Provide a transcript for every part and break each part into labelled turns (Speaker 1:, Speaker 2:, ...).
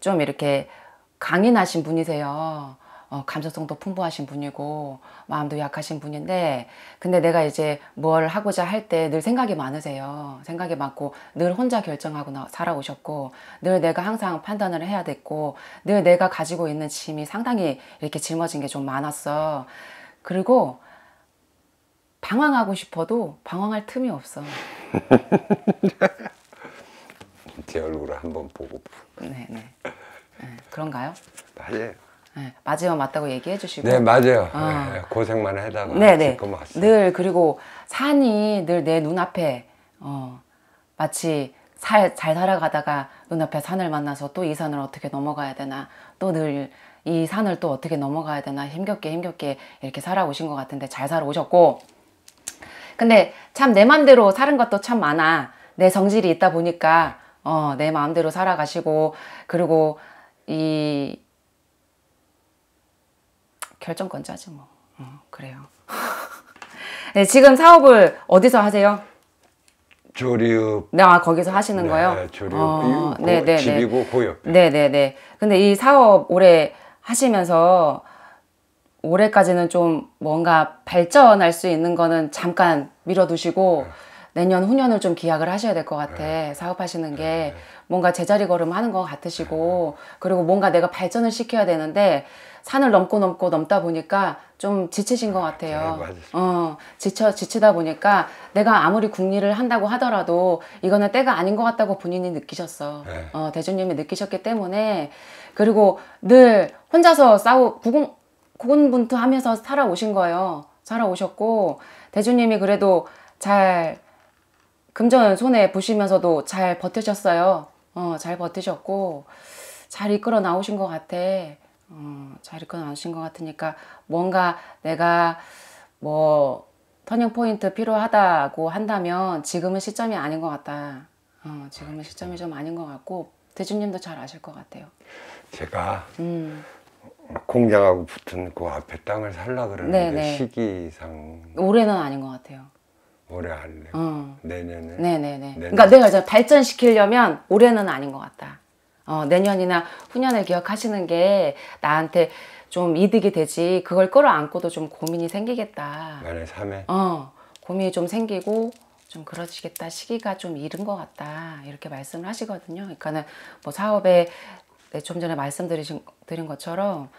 Speaker 1: 좀 이렇게 강인하신 분이세요. 어, 감수성도 풍부하신 분이고 마음도 약하신 분인데 근데 내가 이제 뭘 하고자 할 때 늘 생각이 많으세요 생각이 많고 늘 혼자 결정하고 살아오셨고 늘 내가 항상 판단을 해야 됐고 늘 내가 가지고 있는 짐이 상당히 이렇게 짊어진 게 좀 많았어 그리고 방황하고 싶어도 방황할 틈이 없어 제 얼굴을 한번 보고 네, 네, 네. 그런가요? 맞아요. 네, 맞아요 맞다고 얘기해 주시고 네 맞아요 아. 네, 고생만 해다가 네네 늘 그리고 산이 늘 내 눈앞에 어, 마치 살, 잘 살아가다가 눈앞에 산을 만나서 또 이 산을 어떻게 넘어가야 되나 또 늘 이 산을 또 어떻게 넘어가야 되나 힘겹게 힘겹게 이렇게 살아오신 것 같은데 잘 살아오셨고 근데 참 내 맘대로 사는 것도 참 많아 내 성질이 있다 보니까 어, 내 마음대로 살아가시고 그리고 이 결정권자지 뭐 어, 그래요. 네, 지금 사업을 어디서 하세요?
Speaker 2: 조리읍.
Speaker 1: 네, 아, 거기서 하시는 네, 거예요? 조리읍. 어, 네네네. 네, 네. 집이고 그옆 네네네. 네. 근데 이 사업 올해 하시면서 올해까지는 좀 뭔가 발전할 수 있는 거는 잠깐 밀어두시고 네. 내년 후년을 좀 기약을 하셔야 될 것 같아 네. 네. 사업하시는 게 네. 뭔가 제자리 걸음 하는 것 같으시고 네. 그리고 뭔가 내가 발전을 시켜야 되는데 산을 넘고 넘고 넘다 보니까 좀 지치신 것 같아요. 네, 어, 지쳐 지치다 보니까 내가 아무리 국리를 한다고 하더라도 이거는 때가 아닌 것 같다고 본인이 느끼셨어. 네. 어, 대주님이 느끼셨기 때문에 그리고 늘 혼자서 싸우 구공 고군분투하면서 살아오신 거예요. 살아오셨고 대주님이 그래도 잘 금전 손해 보시면서도 잘 버티셨어요. 어, 잘 버티셨고 잘 이끌어 나오신 것 같아. 어, 잘 이끌어 나오신 것 같으니까 뭔가 내가 뭐 터닝 포인트 필요하다고 한다면 지금은 시점이 아닌 것 같다. 어, 지금은 시점이 좀 아닌 것 같고 대주님도 잘 아실 것 같아요. 제가 음.
Speaker 2: 공장하고 붙은 그 앞에 땅을 살라 그러는데 네네. 시기상 올해는 아닌 것 같아요. 올해 할래. 어. 내년에. 네네네. 내년. 그러니까 내가 이제
Speaker 1: 발전시키려면 올해는 아닌 것 같다. 어, 내년이나 후년을 기억하시는 게 나한테 좀 이득이 되지 그걸 끌어안고도 좀 고민이 생기겠다.
Speaker 2: 만약 3회?
Speaker 1: 어. 고민이 좀 생기고 좀 그러시겠다. 시기가 좀 이른 것 같다. 이렇게 말씀을 하시거든요. 그러니까는 뭐 사업에 네, 좀 전에 말씀드린 것처럼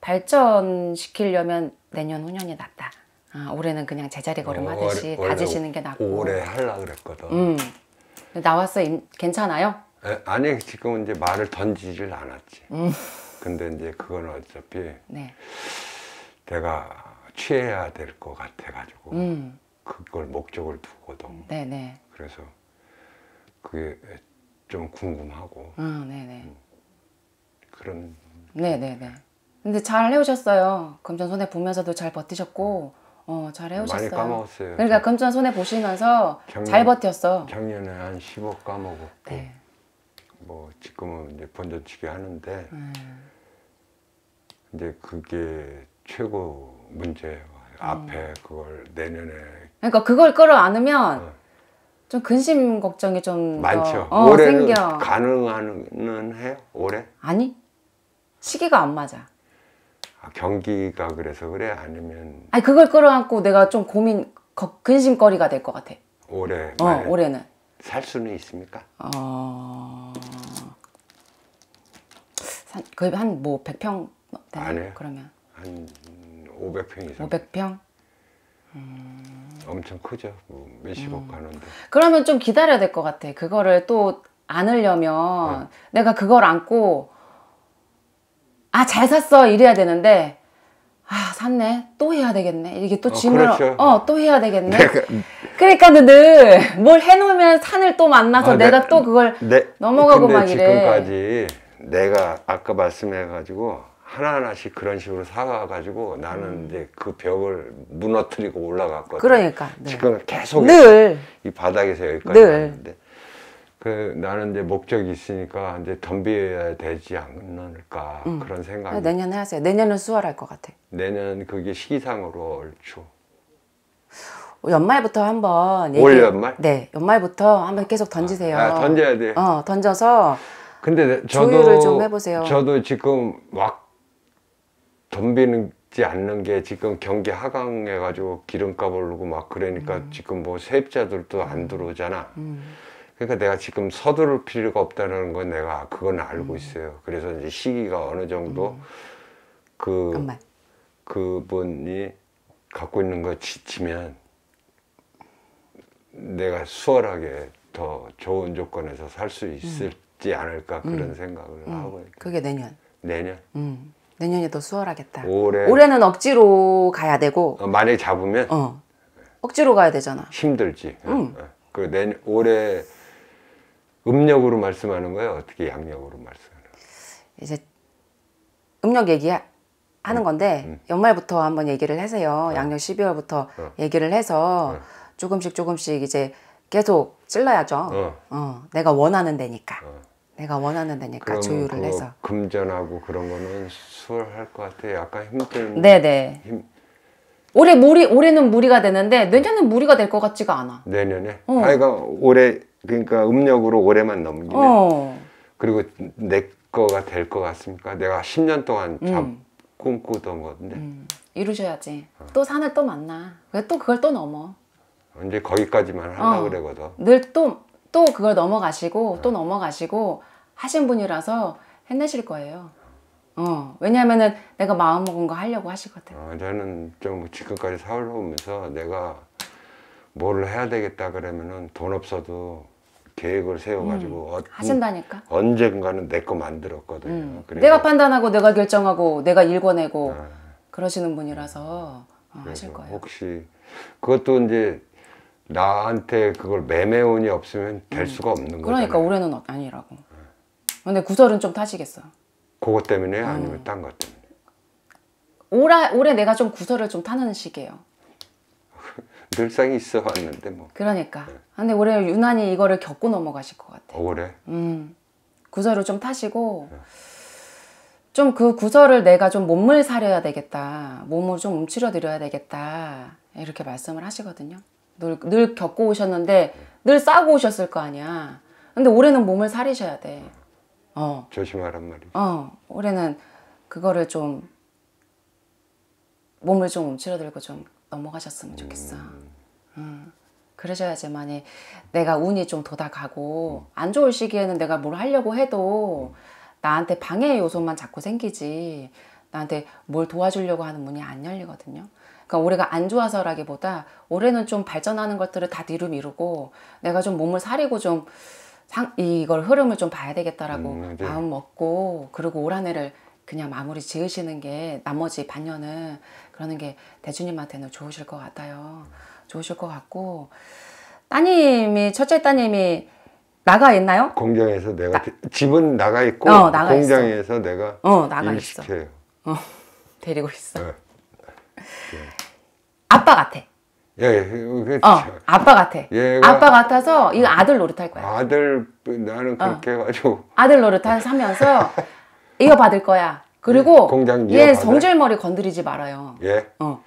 Speaker 1: 발전시키려면 내년 후년이 낫다. 아, 올해는 그냥 제자리 걸음 어, 하듯이 어, 다지시는 게 낫고 올해
Speaker 2: 하려 그랬거든
Speaker 1: 음. 나왔어 괜찮아요?
Speaker 2: 에, 아니 지금 이제 말을 던지질 않았지 음. 근데 이제 그건 어차피 네. 내가 취해야 될 것 같아 가지고 음. 그걸 목적을
Speaker 1: 두거든 네네.
Speaker 2: 그래서 그게 좀 궁금하고
Speaker 1: 아, 네네. 네. 음. 그런 네네네 네, 네. 근데 잘 해오셨어요 금전 손해 보면서도 잘 버티셨고 어, 잘 해오셨어요. 많이 까먹었어요. 그러니까 금전 손해 보시면서 작년, 잘 버텼어.
Speaker 2: 작년에 한 10억 까먹었고 네. 뭐 지금은 이제 본전치기 하는데 음. 이제 그게 최고 문제예요. 음. 앞에 그걸 내년에
Speaker 1: 그러니까 그걸 끌어 안으면 어. 좀 근심 걱정이 좀 많죠. 어, 올해 생겨.
Speaker 2: 가능한 해 올해? 아니
Speaker 1: 시기가 안 맞아.
Speaker 2: 아, 경기가 그래서 그래? 아니면
Speaker 1: 아니 그걸 끌어안고 내가 좀 고민 거, 근심거리가 될 것 같아
Speaker 2: 올해 어, 올해는 살 수는 있습니까?
Speaker 1: 어... 거한뭐 100평 되나요? 그러면
Speaker 2: 한 500평 이상 500평? 음... 엄청 크죠 뭐 몇십억 음... 가는데
Speaker 1: 그러면 좀 기다려야 될 것 같아 그거를 또 안으려면 네. 내가 그걸 안고 아잘 샀어 이래야 되는데 아 샀네 또 해야 되겠네 이게또짐문을 어, 그렇죠. 어또 해야 되겠네 네, 그, 그러니까 늘 뭘 해놓으면 산을 또 만나서 아, 네. 내가 내, 또 그걸 내,
Speaker 2: 네. 넘어가고 막 이래 지금까지 내가 아까 말씀해가지고 하나하나씩 그런 식으로 사가가지고 나는 음. 이제 그 벽을 무너뜨리고 올라갔거든 그러니까
Speaker 1: 네. 지금 계속 늘
Speaker 2: 이 바닥에서 여기까지 늘. 왔는데 그 나는 이제 목적이 있으니까 이제 덤벼야 되지 않을까 음. 그런 생각 네,
Speaker 1: 내년에 하세요. 내년은 수월할 것 같아.
Speaker 2: 내년 그게 시기상으로 얼추.
Speaker 1: 연말부터 한번 얘기... 올 연말? 네, 연말부터 한번 계속 던지세요. 아, 아 던져야 돼. 어, 던져서.
Speaker 2: 근데 저도 을좀 해보세요. 저도 지금 막 덤비는 지 않는 게 지금 경기 하강해가지고 기름값 오르고 막 그러니까 음. 지금 뭐 세입자들도 안 들어오잖아. 음. 그러니까 내가 지금 서두를 필요가 없다는 건 내가 그건 알고 음. 있어요. 그래서 이제 시기가 어느 정도 음. 그잠 그분이 갖고 있는 거 지치면 내가 수월하게 더 좋은 조건에서 살수 음. 있을지 않을까 그런 생각을 하고 있요 그게 내년. 내년.
Speaker 1: 음. 내년이 더 수월하겠다. 올해 올해는 억지로 가야 되고 어,
Speaker 2: 만약에 잡으면 어.
Speaker 1: 억지로 가야 되잖아.
Speaker 2: 힘들지. 응. 어. 그 내년 올해 음력으로 말씀하는 거예요? 어떻게 양력으로 말씀하는 거예요?
Speaker 1: 이제 음력 얘기 하는 음, 건데 음. 연말부터 한번 얘기를 해서요. 어. 양력 12월부터 어. 얘기를 해서 어. 조금씩 조금씩 이제 계속 찔러야죠. 어. 어 내가 원하는 데니까. 어. 내가 원하는 데니까 조율을 해서.
Speaker 2: 금전하고 그런 거는 수월할 것같아 약간 힘들. 네네. 힘...
Speaker 1: 올해 무리 올해는 무리가 되는데 내년은 무리가 될 것 같지가 않아.
Speaker 2: 내년에? 어. 아이가 올해 그러니까 음력으로 올해만 넘기면 어. 그리고 내 거가 될 것 같습니까? 내가 10년 동안 잡 음. 꿈꾸던 건데 음.
Speaker 1: 이루셔야지. 어. 또 산을 또 만나. 왜 또 그걸 또 넘어.
Speaker 2: 이제 거기까지만 한다고 어. 그래거든.
Speaker 1: 늘또 또 그걸 넘어가시고 또 넘어가시고 하신 분이라서 해내실 거예요. 어, 왜냐하면은 내가 마음먹은 거 하려고 하시거든.
Speaker 2: 어, 저는 좀 지금까지 살아오면서 내가 뭘 해야 되겠다 그러면은 돈 없어도 계획을 세워가지고 음, 하신다니까 언젠가는 내 거 만들었거든요. 음. 내가
Speaker 1: 판단하고 내가 결정하고 내가 일궈내고 아, 그러시는 분이라서
Speaker 2: 어, 하실 거예요. 혹시 그것도 이제 나한테 그걸 매매운이 없으면 될 음. 수가 없는 거예요. 그러니까
Speaker 1: 올해는 어, 아니라고. 근데 구설은 좀 타시겠어.
Speaker 2: 그것 때문에 아니면 음. 딴것 때문에.
Speaker 1: 올해, 올해 내가 좀 구설을 좀 타는 시기예요.
Speaker 2: 늘상 있어 왔는데 뭐.
Speaker 1: 그러니까. 네. 근데 올해 유난히 이거를 겪고 넘어가실 것
Speaker 2: 같아요. 어, 올해?
Speaker 1: 음. 구설을 좀 타시고 네. 좀그 구설을 내가 좀 몸을 사려야 되겠다. 몸을 좀 움츠려 드려야 되겠다. 이렇게 말씀을 하시거든요. 늘, 늘 겪고 오셨는데 늘 싸고 오셨을 거 아니야. 근데 올해는 몸을 사리셔야 돼.
Speaker 2: 어. 조심하란 말이지.
Speaker 1: 어. 올해는 그거를 좀 몸을 좀 움츠려들고 좀 넘어가셨으면 좋겠어. 음. 그러셔야지만이 내가 운이 좀 도닥하고 음. 안 좋을 시기에는 내가 뭘 하려고 해도 나한테 방해 요소만 자꾸 생기지 나한테 뭘 도와주려고 하는 문이 안 열리거든요. 그러니까 올해가 안 좋아서라기보다 올해는 좀 발전하는 것들을 다 뒤로 미루고 내가 좀 몸을 사리고 좀 상, 이걸 흐름을 좀 봐야 되겠다라고 음, 네. 마음 먹고 그리고 올 한해를 그냥 마무리 지으시는 게 나머지 반년은 그러는 게 대주님한테는 좋으실 것 같아요. 좋으실 것 같고 따님이 첫째 따님이 나가 있나요?
Speaker 2: 공장에서 내가 나, 집은 나가 있고 어, 나가 공장에서 있어. 내가 어, 나가 있어. 시켜요.
Speaker 1: 어, 데리고 있어.
Speaker 2: 네. 네. 아빠 같아. 예, 예, 그렇죠. 어, 아빠 같아. 아빠
Speaker 1: 같아서 이 아들 노릇할 거야.
Speaker 2: 아들 나는 그렇게 어. 해가지고
Speaker 1: 아들 노릇하면서 이어받을 거야.
Speaker 2: 그리고 예, 공장 얘이 예, 성질머리
Speaker 1: 건드리지 말아요.
Speaker 2: 예. 어.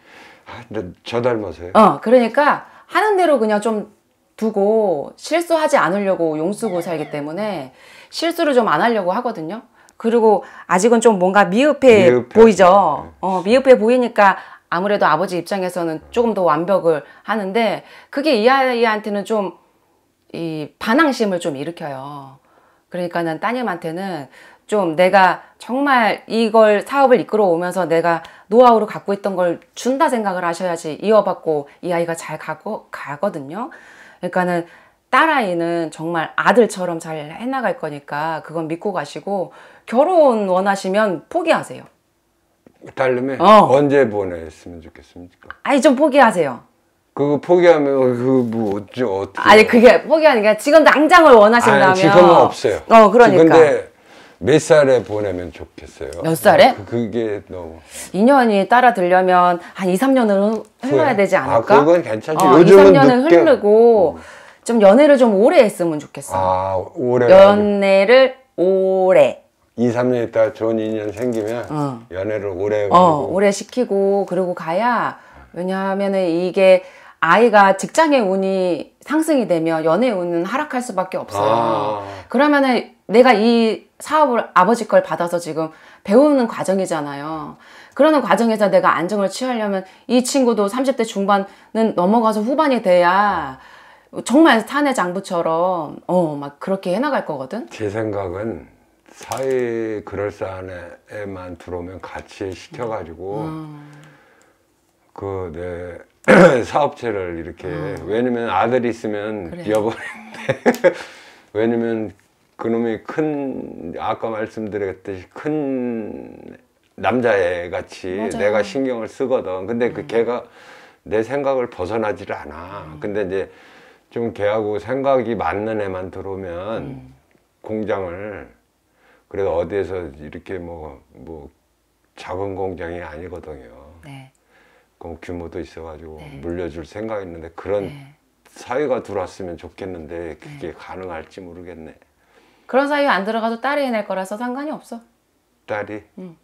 Speaker 2: 아, 근데 저 닮아서요. 어,
Speaker 1: 그러니까 하는 대로 그냥 좀 두고 실수하지 않으려고 용쓰고 살기 때문에 실수를 좀 안 하려고 하거든요. 그리고 아직은 좀 뭔가 미흡해, 미흡해. 보이죠. 네. 어, 미흡해 보이니까 아무래도 아버지 입장에서는 조금 더 완벽을 하는데 그게 이 아이한테는 좀 이 반항심을 좀 일으켜요. 그러니까는 따님한테는 좀 내가 정말 이걸 사업을 이끌어 오면서 내가 노하우를 갖고 있던 걸 준다 생각을 하셔야지 이어받고 이 아이가 잘 가고 가거든요. 그러니까는 딸아이는 정말 아들처럼 잘 해나갈 거니까 그건 믿고 가시고 결혼 원하시면 포기하세요.
Speaker 2: 딸놈이 어. 언제 보냈으면 좋겠습니까?
Speaker 1: 아니 좀 포기하세요.
Speaker 2: 그거 포기하면 그뭐 어떻게?
Speaker 1: 아니 그게 포기하는 게 지금 당장을 원하신다면 아니, 지금은 없어요. 어 그러니까. 근데
Speaker 2: 몇 살에 보내면 좋겠어요? 몇 살에? 네, 그, 게 너무.
Speaker 1: 2년이 따라 들려면 한 2, 3년은 그, 흘러야 되지 않을까? 아, 그건 괜찮지. 어, 2, 3년은 늦게... 흐르고 음. 좀 연애를 좀 오래 했으면 좋겠어.
Speaker 2: 아, 오래.
Speaker 1: 연애를 오래.
Speaker 2: 2, 3년 있다 좋은 인연 생기면 어. 연애를 오래. 어,
Speaker 1: 오래 시키고 그리고 가야 왜냐하면은 이게 아이가 직장의 운이 상승이 되면 연애 운은 하락할 수밖에 없어요. 아. 그러면은 내가 이 사업을 아버지 걸 받아서 지금 배우는 과정이잖아요. 그러는 과정에서 내가 안정을 취하려면 이 친구도 30대 중반은 넘어가서 후반이 돼야 정말 사내 장부처럼 어 막 그렇게 해나갈 거거든.
Speaker 2: 제 생각은 사회 그럴싸한 애만 들어오면 같이 시켜가지고 음. 그내 사업체를 이렇게 음. 왜냐면 아들 있으면 그래. 비워버데 왜냐면 그놈이 큰 아까 말씀드렸듯이 큰 남자애 같이 맞아요. 내가 신경을 쓰거든. 근데 그 음. 그 걔가 내 생각을 벗어나질 않아. 음. 근데 이제 좀 걔하고 생각이 맞는 애만 들어오면 음. 공장을 그래도 어디에서 이렇게 뭐뭐 뭐 작은 공장이 아니거든요. 네. 그 규모도 있어가지고 네. 물려줄 생각이 있는데 그런 네. 사회가 들어왔으면 좋겠는데 그게 네. 가능할지 모르겠네.
Speaker 1: 그런 사이에 안 들어가도 딸이 해낼 거라서 상관이 없어. 딸이? 응.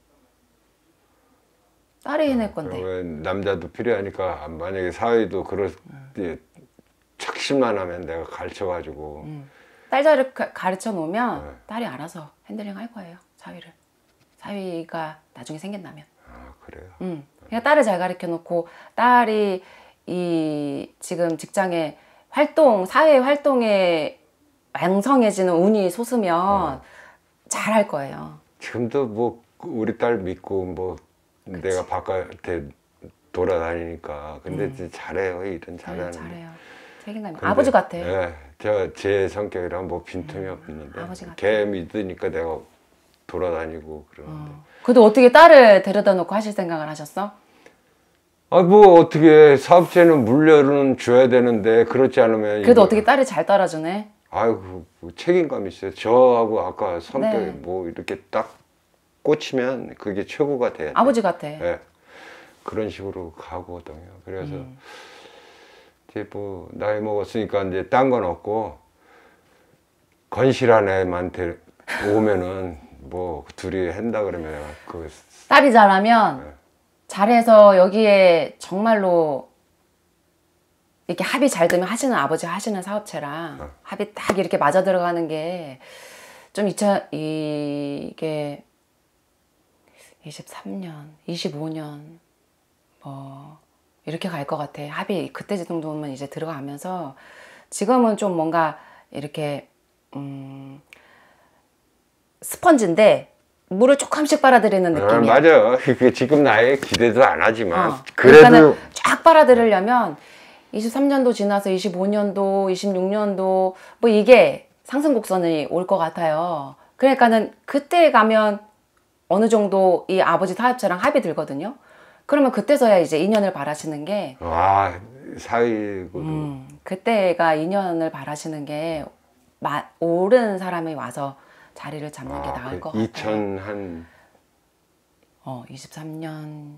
Speaker 1: 딸이 해낼 건데.
Speaker 2: 아, 그러면 남자도 필요하니까 만약에 사회도 그럴 응. 착심만 하면 내가 가르쳐가지고 응.
Speaker 1: 딸 자를 가르쳐 놓으면 네. 딸이 알아서 핸들링 할 거예요. 사위를. 사위가 나중에 생긴다면. 아 그래요? 응. 그냥 딸을 잘 가르쳐 놓고 딸이 이 지금 직장에 활동 사회 활동에 양성해지는 운이 솟으면 어. 잘할 거예요.
Speaker 2: 지금도 뭐 우리 딸 믿고 뭐 그치. 내가 바깥에 돌아다니니까 근데 음. 잘해요 일은 네, 잘하는. 잘해요.
Speaker 1: 책임 아버지 같아요. 예,
Speaker 2: 네, 제제 성격이랑 뭐 빈틈이 음. 없는데 아버지 걔 믿으니까 내가 돌아다니고 그러는데. 어.
Speaker 1: 그래도 어떻게 딸을 데려다 놓고 하실 생각을 하셨어?
Speaker 2: 아 뭐 어떻게 사업체는 물려는 줘야 되는데 그렇지 않으면 그래도 이거...
Speaker 1: 어떻게 딸이 잘 따라주네.
Speaker 2: 아유 그, 그 책임감이 있어요. 저하고 아까 성격이 네. 뭐 이렇게 딱 꽂히면 그게 최고가 돼. 아버지 같아. 네. 그런 식으로 가거든요. 그래서 음. 이제 뭐 나이 먹었으니까 이제 딴 건 없고 건실한 애만 데, 오면은 뭐 둘이 한다 그러면 그
Speaker 1: 딸이 잘하면 네. 예. 잘해서 여기에 정말로 이렇게 합이 잘 되면 하시는 아버지 하시는 사업체랑 어. 합이 딱 이렇게 맞아 들어가는 게 좀 2000, 이게 23년, 25년 뭐 이렇게 갈 것 같아. 합이 그때 정도면 이제 들어가면서 지금은 좀 뭔가 이렇게 음 스펀지인데 물을 조금씩 빨아들이는 아, 느낌이야. 아,
Speaker 2: 맞아. 그게 지금 나의 기대도 안 하지만 어. 그래도
Speaker 1: 쫙 빨아들이려면 23년도 지나서 25년도, 26년도 뭐 이게 상승 곡선이 올 것 같아요. 그러니까는 그때 가면 어느 정도 이 아버지 사업자랑 합이 들거든요. 그러면 그때서야 이제 인연을 바라시는 게
Speaker 2: 와, 아, 사회고도 음,
Speaker 1: 그때가 인연을 바라시는 게 마, 옳은 사람이 와서 자리를 잡는 아, 게 나을 그 것 같아요.
Speaker 2: 2000한
Speaker 1: 어, 23년,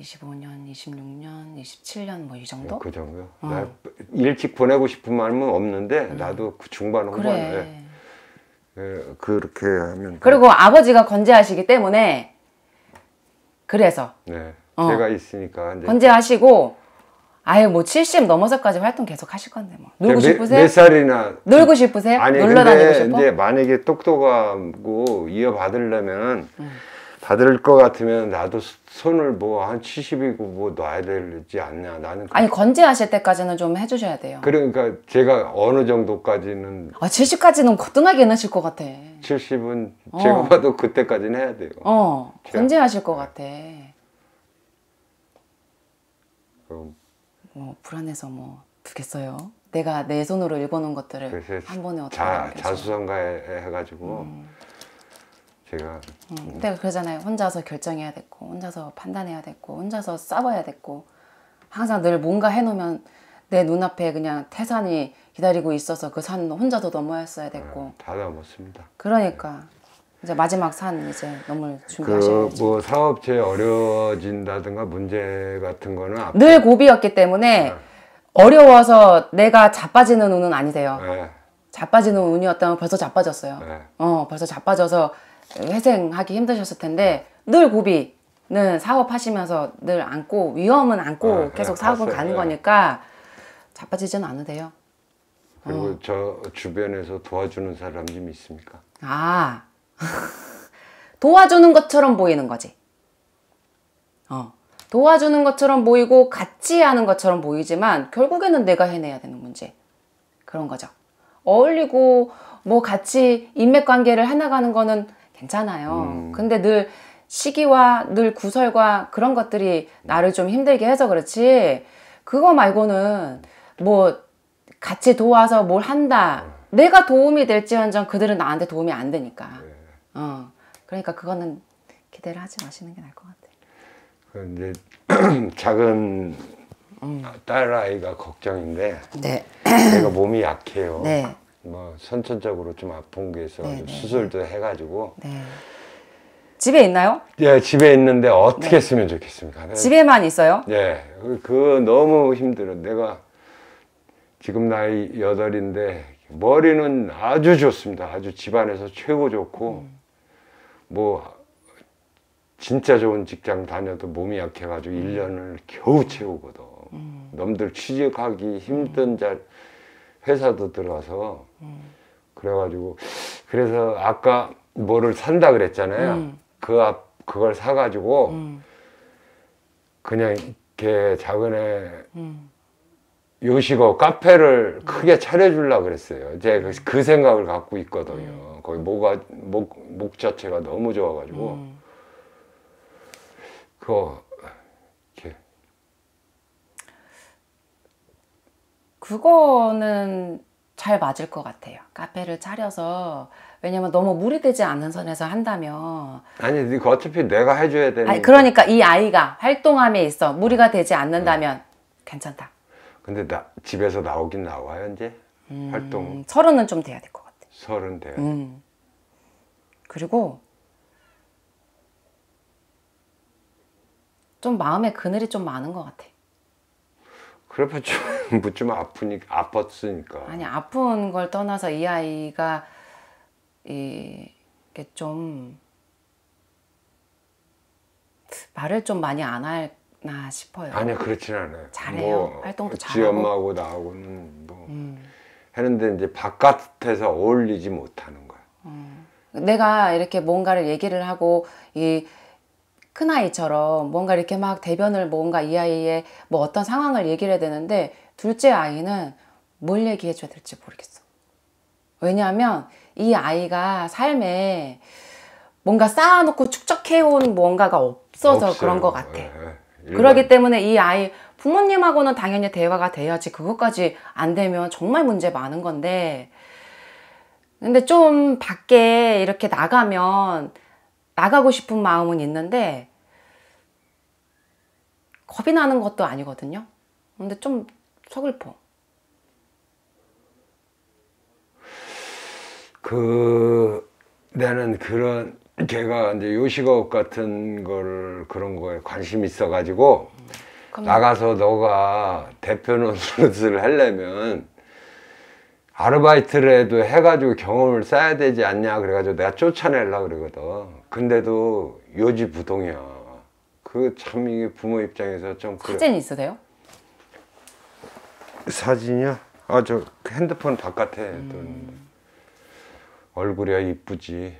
Speaker 1: 25년, 26년, 27년 뭐 이 정도? 뭐 그 정도.
Speaker 2: 어. 나 일찍 보내고 싶은 마음은 없는데 음. 나도 그 중반 후반에 그래. 뭐 네. 예, 그렇게 하면 네. 그리고
Speaker 1: 아버지가 건재하시기 때문에 그래서
Speaker 2: 네, 어. 제가 있으니까 이제 건재하시고
Speaker 1: 아예 뭐70 넘어서까지 활동 계속 하실 건데 뭐 네, 놀고 네, 싶으세요? 몇
Speaker 2: 살이나
Speaker 1: 놀고 싶으세요? 아니 놀러 근데 다니고 싶어? 이제
Speaker 2: 만약에 똑똑하고 이어받으려면 음. 받을 것 같으면 나도 손을 뭐 한 70이고 뭐 놔야 되지 않냐 나는 아니
Speaker 1: 건재하실 때까지는 좀 해주셔야 돼요
Speaker 2: 그러니까 제가 어느 정도까지는 아
Speaker 1: 70까지는 거뜬하게 는 하실 것 같아
Speaker 2: 70은 어. 제가 봐도 그때까지는 해야 돼요
Speaker 1: 어 제가. 건재하실것 네. 같아 그럼 뭐 불안해서 뭐 두겠어요 내가 내 손으로 읽어놓은 것들을 한 번에 어떻게 자,
Speaker 2: 자수성가해 가지고 음. 제가 음, 내가
Speaker 1: 음. 그러잖아요 혼자서 결정해야 됐고 혼자서 판단해야 됐고 혼자서 싸워야 됐고 항상 늘 뭔가 해놓으면 내 눈앞에 그냥 태산이 기다리고 있어서 그 산 혼자서 넘어야어야 됐고
Speaker 2: 아, 다 넘었습니다
Speaker 1: 그러니까 네. 이제 마지막 산 이제 넘을 준비하셔야죠
Speaker 2: 그 뭐 사업체 어려워진다든가 문제 같은 거는 앞에... 늘
Speaker 1: 고비였기 때문에 아. 어려워서 내가 자빠지는 운은 아니세요 아. 자빠지는 운이었다면 벌써 자빠졌어요 네. 어 벌써 자빠져서 회생하기 힘드셨을 텐데 늘 고비는 사업하시면서 늘 안고 위험은 안고 아, 네, 계속 사업은 가는 예. 거니까 자빠지지는 않으세요.
Speaker 2: 그리고 어. 저 주변에서 도와주는 사람 좀 있습니까?
Speaker 1: 아 도와주는 것처럼 보이는 거지. 어 도와주는 것처럼 보이고 같이 하는 것처럼 보이지만 결국에는 내가 해내야 되는 문제 그런 거죠. 어울리고 뭐 같이 인맥 관계를 해나가는 거는 괜찮아요. 음. 근데 늘 시기와 늘 구설과 그런 것들이 나를 좀 힘들게 해서 그렇지 그거 말고는 뭐 같이 도와서 뭘 한다 네. 내가 도움이 될지언정 그들은 나한테 도움이 안 되니까 네. 어 그러니까 그거는 기대를 하지 마시는 게 나을 것 같아.
Speaker 2: 근데 그 작은 음. 딸 아이가 걱정인데 네. 내가 몸이 약해요. 네. 뭐 선천적으로 좀 아픈 게 있어가지고 네, 네. 수술도 해가지고
Speaker 1: 네. 집에 있나요?
Speaker 2: 예, 집에 있는데 어떻게 네. 했으면 좋겠습니까?
Speaker 1: 집에만 있어요?
Speaker 2: 예, 그, 그 너무 힘들어. 내가 지금 나이 여인데 머리는 아주 좋습니다. 아주 집안에서 최고 좋고 음. 뭐 진짜 좋은 직장 다녀도 몸이 약해가지고 음. 1년을 겨우 채우거든. 음. 넘들 취직하기 힘든 음. 자 회사도 들어와서 음. 그래가지고 그래서 아까 뭐를 산다 그랬잖아요. 음. 그앞 그걸 사가지고 음. 그냥 이렇게 작은 애 음. 요식업 카페를 음. 크게 차려주려 그랬어요. 제가 그, 음. 그 생각을 갖고 있거든요. 거기 뭐가 목, 목 자체가 너무 좋아가지고 그거
Speaker 1: 그거는 잘 맞을 것 같아요. 카페를 차려서 왜냐면 너무 무리되지 않은 선에서 한다면
Speaker 2: 아니 그 어차피 내가 해줘야 되는 아니, 그러니까
Speaker 1: 이 아이가 활동함에 있어 무리가 되지 않는다면 응. 음. 괜찮다.
Speaker 2: 근데 나 집에서 나오긴 나와요 이제
Speaker 1: 음, 활동 서른은 좀 돼야 될 것
Speaker 2: 같아. 서른 돼
Speaker 1: 음. 그리고 좀 마음에 그늘이 좀 많은 것 같아.
Speaker 2: 그래봐 좀 뭐 아프니까 아팠으니까.
Speaker 1: 아니 아픈 걸 떠나서 이 아이가 이게 좀 말을 좀 많이 안할나 싶어요. 아니 그렇진
Speaker 2: 않아요. 잘해요. 뭐, 활동도 잘하고. 지 엄마하고 나하고는 뭐 음. 하는데 이제 바깥에서 어울리지 못하는 거야.
Speaker 1: 음. 내가 이렇게 뭔가를 얘기를 하고 이 큰아이처럼 뭔가 이렇게 막 대변을 뭔가 이 아이의 뭐 어떤 상황을 얘기를 해야 되는데 둘째 아이는 뭘 얘기해 줘야 될지 모르겠어. 왜냐하면 이 아이가 삶에 뭔가 쌓아놓고 축적해온 뭔가가 없어서 없어요. 그런 것 같아.
Speaker 2: 에, 예, 예. 그러기
Speaker 1: 때문에 이 아이 부모님하고는 당연히 대화가 돼야지 그것까지 안 되면 정말 문제 많은 건데 근데 좀 밖에 이렇게 나가면 나가고 싶은 마음은 있는데 겁이 나는 것도 아니거든요. 근데 좀 서글퍼.
Speaker 2: 그 나는 그런 걔가 이제 요식업 같은 거를 그런 거에 관심 있어 가지고 음, 나가서 너가 대표 논술을 하려면 아르바이트를해도 해가지고 경험을 쌓아야 되지 않냐 그래가지고 내가 쫓아내려 그러거든 근데도 요지부동이야 그 참 이게 부모 입장에서 좀 사진 그래. 있으세요? 사진이야아 저 핸드폰 바깥에 음. 얼굴이야 이쁘지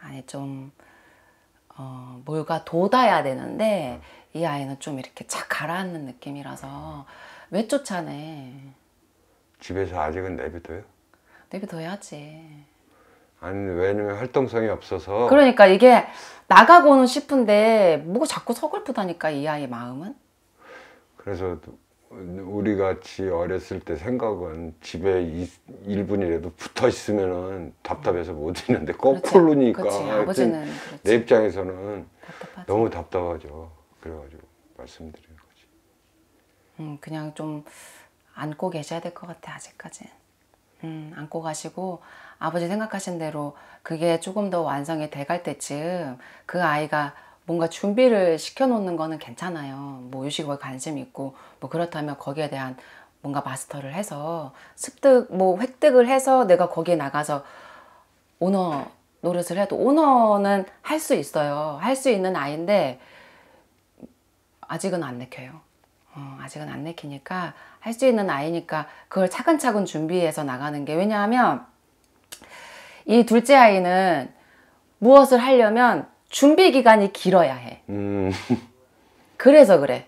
Speaker 1: 아니 좀 어, 뭘가 돋아야 되는데 음. 이 아이는 좀 이렇게 착 가라앉는 느낌이라서 왜 쫓아내
Speaker 2: 집에서 아직은 내비둬요?
Speaker 1: 내비둬야지.
Speaker 2: 아니 왜냐면 활동성이 없어서 그러니까
Speaker 1: 이게 나가고는 싶은데 뭐가 자꾸 서글프다니까 이 아이 마음은
Speaker 2: 그래서 우리 같이 어렸을 때 생각은 집에 1분이라도 붙어 있으면은 답답해서 못 있는데 거꾸로니까 아버지는 그렇지. 내 입장에서는 답답하지. 너무 답답하죠 그래가지고 말씀드리는 거지
Speaker 1: 음 그냥 좀 안고 계셔야 될 것 같아 아직까지는 음, 안고 가시고 아버지 생각하신 대로 그게 조금 더 완성이 돼갈 때쯤 그 아이가 뭔가 준비를 시켜놓는 거는 괜찮아요 뭐 요식에 관심 있고 뭐 그렇다면 거기에 대한 뭔가 마스터를 해서 습득 뭐 획득을 해서 내가 거기에 나가서 오너 노릇을 해도 오너는 할 수 있어요 할 수 있는 아이인데 아직은 안느껴요 어, 아직은 안 내키니까 할 수 있는 아이니까 그걸 차근차근 준비해서 나가는 게 왜냐하면 이 둘째 아이는 무엇을 하려면 준비 기간이 길어야 해.
Speaker 2: 음.
Speaker 1: 그래서 그래.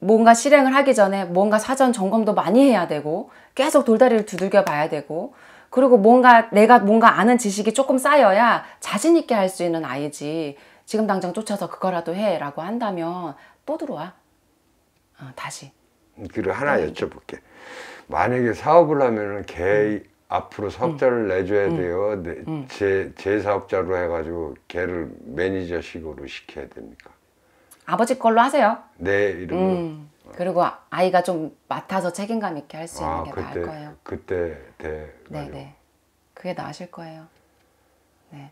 Speaker 1: 뭔가 실행을 하기 전에 뭔가 사전 점검도 많이 해야 되고 계속 돌다리를 두들겨 봐야 되고 그리고 뭔가 내가 뭔가 아는 지식이 조금 쌓여야 자신 있게 할 수 있는 아이지 지금 당장 쫓아서 그거라도 해라고 한다면 또 들어와. 어, 다시.
Speaker 2: 그리고 음, 하나 네. 여쭤볼게. 만약에 사업을 하면은 개 음. 앞으로 사업자를 음. 내줘야 음. 돼요. 네, 음. 제, 제 사업자로 해가지고 걔를 매니저식으로 시켜야 됩니까?
Speaker 1: 아버지 걸로 하세요.
Speaker 2: 네, 이름으
Speaker 1: 어. 그리고 아이가 좀 맡아서 책임감 있게 할 수 있는 아, 게 그때, 나을 거예요.
Speaker 2: 그때 네,
Speaker 1: 네, 네. 그게 나으실 거예요. 네.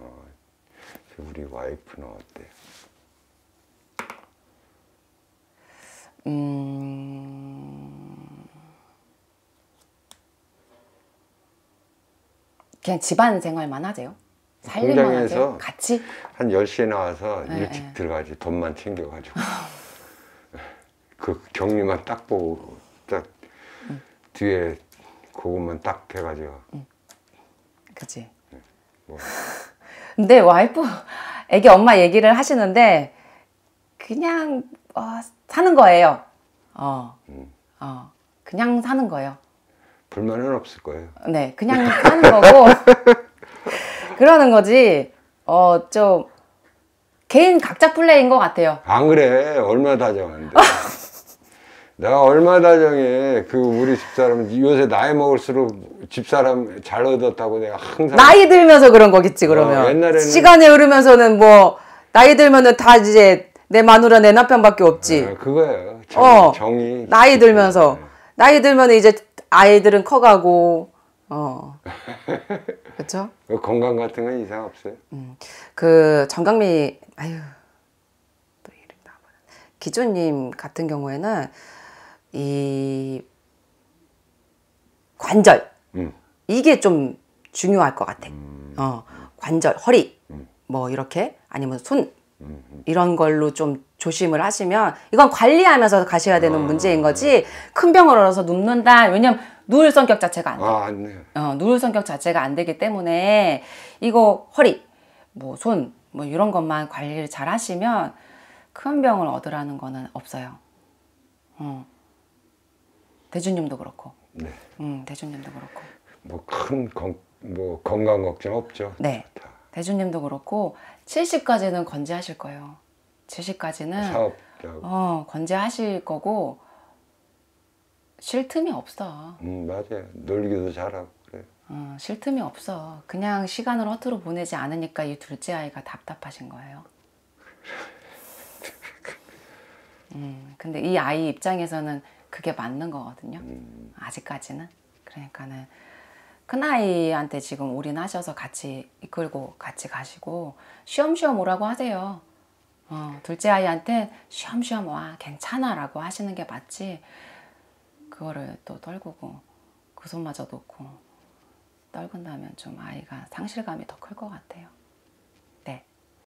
Speaker 2: 어, 우리 와이프는 어때요?
Speaker 1: 음... 그냥 집안 생활만 하세요? 살림만 하 같이?
Speaker 2: 한 10시에 나와서 네, 일찍 네. 들어가지 돈만 챙겨가지고 그 경리만 딱 보고 딱 음. 뒤에 고것만 딱 해가지고
Speaker 1: 음. 그치 네, 뭐. 근데 와이프 애기 엄마 얘기를 하시는데 그냥 어, 사는 거예요. 어, 음. 어, 그냥 사는 거예요.
Speaker 2: 불만은 없을 거예요. 네,
Speaker 1: 그냥 사는 거고 그러는 거지. 어, 좀 개인 각자 플레이인 것 같아요.
Speaker 2: 안 그래. 얼마 다정한데. 내가 얼마 다정해. 그 우리 집사람 요새 나이 먹을수록 집사람 잘 얻었다고 내가 항상 나이
Speaker 1: 들면서 그런 거겠지 그러면. 어, 옛날에는 시간이 흐르면서는 뭐 나이 들면은 다 이제 내 마누라 내 남편밖에 없지. 아, 그거예요. 정, 어.
Speaker 2: 정이. 나이
Speaker 1: 들면서 네. 나이 들면 이제 아이들은 커가고 어. 그렇죠?
Speaker 2: 건강 같은 건 이상 없어요. 음.
Speaker 1: 그 정강미 아유 또 이름 나와. 기준님 같은 경우에는 이 관절 음. 이게 좀 중요할 것 같아. 음. 어 관절 허리 음. 뭐 이렇게 아니면 손 이런 걸로 좀 조심을 하시면 이건 관리하면서 가셔야 되는 아, 문제인 네. 거지 큰 병을 얻어서 눕는다 왜냐면 누울 성격 자체가 안 돼. 아, 안 돼요. 어, 누울 성격 자체가 안 되기 때문에 이거 허리, 뭐 손, 뭐 이런 것만 관리를 잘 하시면 큰 병을 얻으라는 거는 없어요. 어. 대주님도 그렇고. 네. 음, 대주님도 그렇고.
Speaker 2: 뭐큰뭐 뭐 건강 걱정 없죠. 네.
Speaker 1: 대주님도 그렇고 70까지는 건재하실 거예요. 70까지는 사업, 어, 건재하실 거고 쉴 틈이 없어.
Speaker 2: 음, 맞아요. 놀기도 잘하고 그래요.
Speaker 1: 어, 쉴 틈이 없어. 그냥 시간을 허투루 보내지 않으니까 이 둘째 아이가 답답하신 거예요. 음, 근데 이 아이 입장에서는 그게 맞는 거거든요. 음. 아직까지는. 그러니까는 큰아이한테 지금 올인하셔서 같이 이끌고 같이 가시고 쉬엄쉬엄 오라고 하세요. 어, 둘째 아이한테 쉬엄쉬엄 와 괜찮아 라고 하시는 게 맞지 그거를 또 떨구고 그 손마저 놓고 떨군다면 좀 아이가 상실감이 더 클 것 같아요.